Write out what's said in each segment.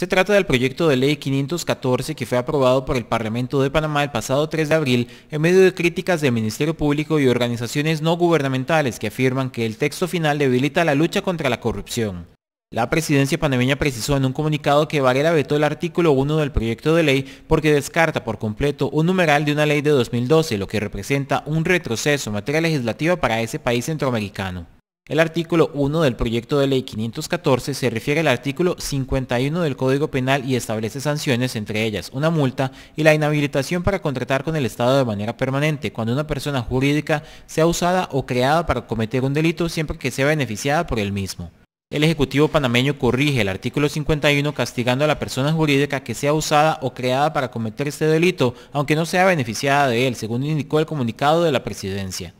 Se trata del proyecto de ley 514 que fue aprobado por el Parlamento de Panamá el pasado 3 de abril en medio de críticas del Ministerio Público y organizaciones no gubernamentales que afirman que el texto final debilita la lucha contra la corrupción. La presidencia panameña precisó en un comunicado que Varela vetó el artículo 1 del proyecto de ley porque descarta por completo un numeral de una ley de 2012, lo que representa un retroceso en materia legislativa para ese país centroamericano. El artículo 1 del proyecto de ley 514 se refiere al artículo 51 del Código Penal y establece sanciones, entre ellas una multa y la inhabilitación para contratar con el Estado de manera permanente cuando una persona jurídica sea usada o creada para cometer un delito siempre que sea beneficiada por él mismo. El Ejecutivo panameño corrige el artículo 51 castigando a la persona jurídica que sea usada o creada para cometer este delito, aunque no sea beneficiada de él, según indicó el comunicado de la Presidencia.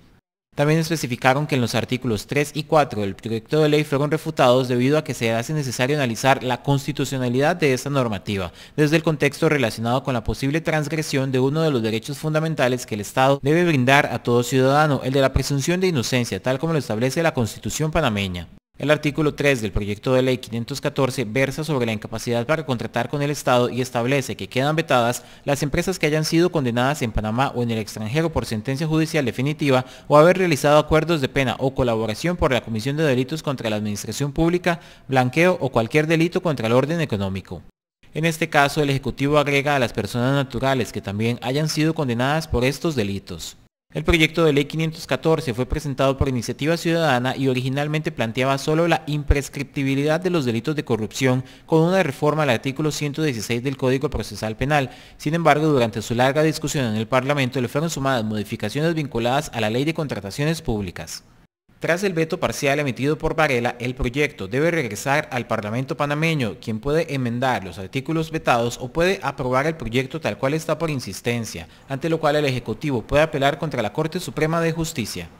También especificaron que en los artículos 3 y 4 del proyecto de ley fueron refutados debido a que se hace necesario analizar la constitucionalidad de esta normativa, desde el contexto relacionado con la posible transgresión de uno de los derechos fundamentales que el Estado debe brindar a todo ciudadano, el de la presunción de inocencia, tal como lo establece la Constitución panameña. El artículo 3 del proyecto de ley 514 versa sobre la incapacidad para contratar con el Estado y establece que quedan vetadas las empresas que hayan sido condenadas en Panamá o en el extranjero por sentencia judicial definitiva o haber realizado acuerdos de pena o colaboración por la comisión de delitos contra la administración pública, blanqueo o cualquier delito contra el orden económico. En este caso, el Ejecutivo agrega a las personas naturales que también hayan sido condenadas por estos delitos. El proyecto de ley 514 fue presentado por iniciativa ciudadana y originalmente planteaba solo la imprescriptibilidad de los delitos de corrupción con una reforma al artículo 116 del Código Procesal Penal. Sin embargo, durante su larga discusión en el Parlamento le fueron sumadas modificaciones vinculadas a la Ley de Contrataciones Públicas. Tras el veto parcial emitido por Varela, el proyecto debe regresar al Parlamento panameño, quien puede enmendar los artículos vetados o puede aprobar el proyecto tal cual está por insistencia, ante lo cual el Ejecutivo puede apelar contra la Corte Suprema de Justicia.